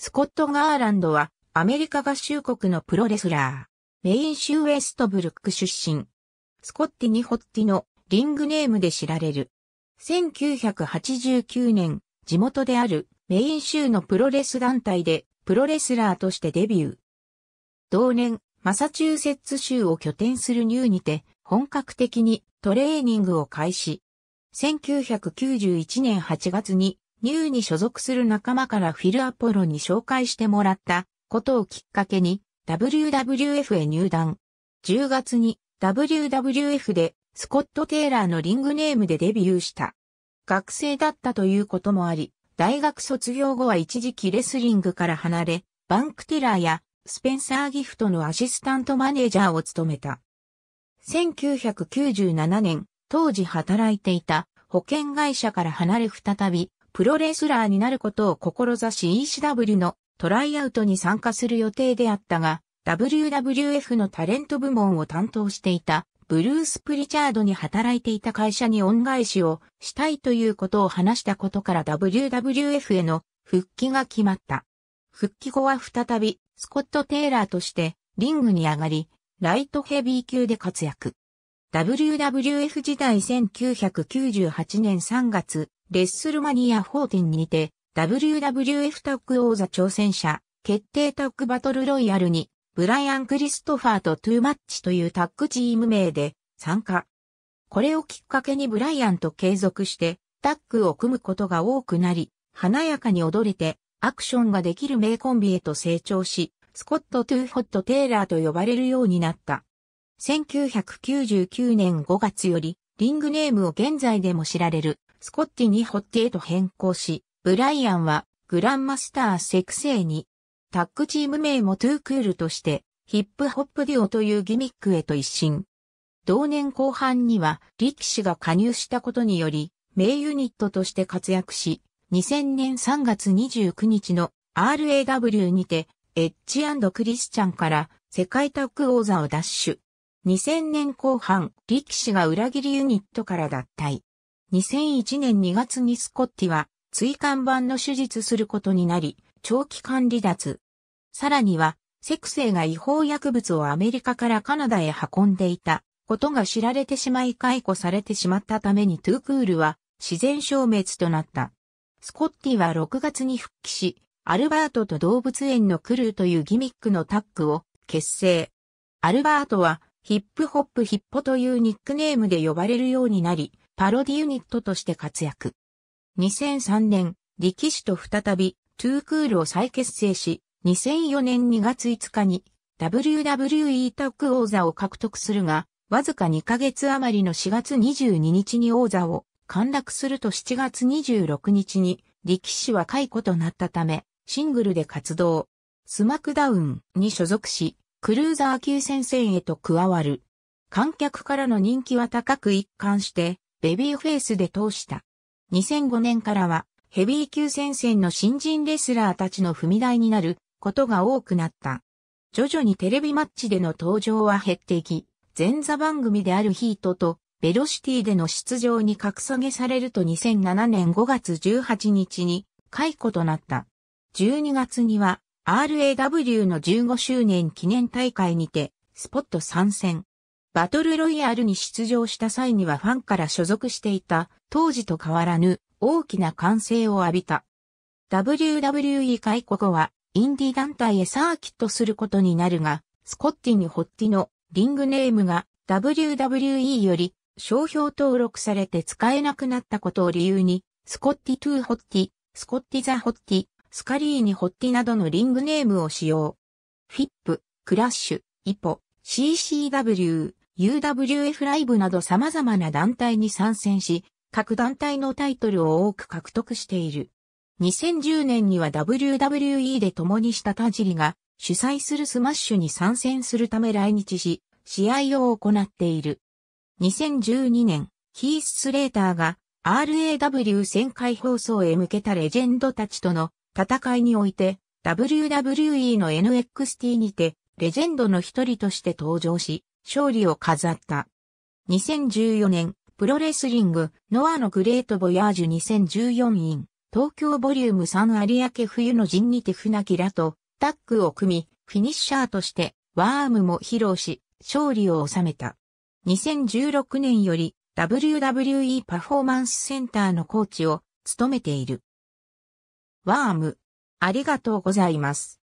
スコット・ガーランドはアメリカ合衆国のプロレスラー。メイン州ウェストブルック出身。スコッティニ・ホッティのリングネームで知られる。1989年、地元であるメイン州のプロレス団体でプロレスラーとしてデビュー。同年、マサチューセッツ州を拠点するニューにて本格的にトレーニングを開始。1991年8月にニューに所属する仲間からフィル・アポロに紹介してもらったことをきっかけに WWF へ入団。10月に WWF でスコット・テイラーのリングネームでデビューした。学生だったということもあり、大学卒業後は一時期レスリングから離れ、バンクティラーやスペンサーギフトのアシスタントマネージャーを務めた。1997年、当時働いていた保険会社から離れ再びプロレスラーになることを志し ECW のトライアウトに参加する予定であったが、WWF のタレント部門を担当していたブルース・プリチャードに働いていた会社に恩返しをしたいということを話したことから WWF への復帰が決まった。復帰後は再びスコット・テイラーとしてリングに上がり、ライトヘビー級で活躍。WWF 時代1998年3月、レッスルマニア4にて、WWF タッグ王座挑戦者、決定タッグバトルロイヤルに、ブライアン・クリストファーとトゥーマッチというタッグチーム名で参加。これをきっかけにブライアンと継続して、タッグを組むことが多くなり、華やかに踊れて、アクションができる名コンビへと成長し、スコット・トゥーホット・テイラーと呼ばれるようになった。1999年5月より、リングネームを現在でも知られるスコッティにホッティへと変更し、ブライアンはグランマスターセクセイに、タッグチーム名もトゥークールとして、ヒップホップデュオというギミックへと一新。同年後半には力士が加入したことにより、名ユニットとして活躍し、2000年3月29日の RAW にて、エッジクリスチャンから世界タッグ王座を奪取。2000年後半、力士が裏切りユニットから脱退。2001年2月にスコッティは椎間板の手術することになり、長期間離脱。さらには、セクセイが違法薬物をアメリカからカナダへ運んでいたことが知られてしまい解雇されてしまったためにトゥークールは自然消滅となった。スコッティは6月に復帰し、アルバートと動物園のクルーというギミックのタッグを結成。アルバートはヒップホップヒッポというニックネームで呼ばれるようになり、パロディユニットとして活躍。2003年、力士と再び、トゥークールを再結成し、2004年2月5日に WWE タック王座を獲得するが、わずか2ヶ月余りの4月22日に王座を陥落すると7月26日に力士は解雇となったため、シングルで活動。スマクダウンに所属し、クルーザー級戦線へと加わる。観客からの人気は高く一貫して、ベビーフェイスで通した。2005年からはヘビー級戦線の新人レスラーたちの踏み台になることが多くなった。徐々にテレビマッチでの登場は減っていき、前座番組であるヒートとベロシティでの出場に格下げされると2007年5月18日に解雇となった。12月には RAW の15周年記念大会にてスポット参戦。バトルロイヤルに出場した際にはファンから所属していた当時と変わらぬ大きな歓声を浴びた。WWE 解雇後はインディ団体へサーキットすることになるが、スコッティにホッティのリングネームが WWE より商標登録されて使えなくなったことを理由に、スコッティ・トゥ・ホッティ、スコッティ・ザ・ホッティ、スカリーニ・ホッティなどのリングネームを使用。フィップ、クラッシュ、イポ、CCW、UWF ライブなど様々な団体に参戦し、各団体のタイトルを多く獲得している。2010年には WWE で共にした田尻が主催するスマッシュに参戦するため来日し、試合を行っている。2012年、ヒース・スレーターが RAW 旋回放送へ向けたレジェンドたちとの戦いにおいて WWE の NXT にてレジェンドの一人として登場し、勝利を飾った。2014年、プロレスリング、ノアのグレートボヤージュ2014ン、東京ボリューム3有明冬の陣にて船木らとタッグを組み、フィニッシャーとしてワームも披露し、勝利を収めた。2016年より WWE パフォーマンスセンターのコーチを務めている。ワーム、ありがとうございます。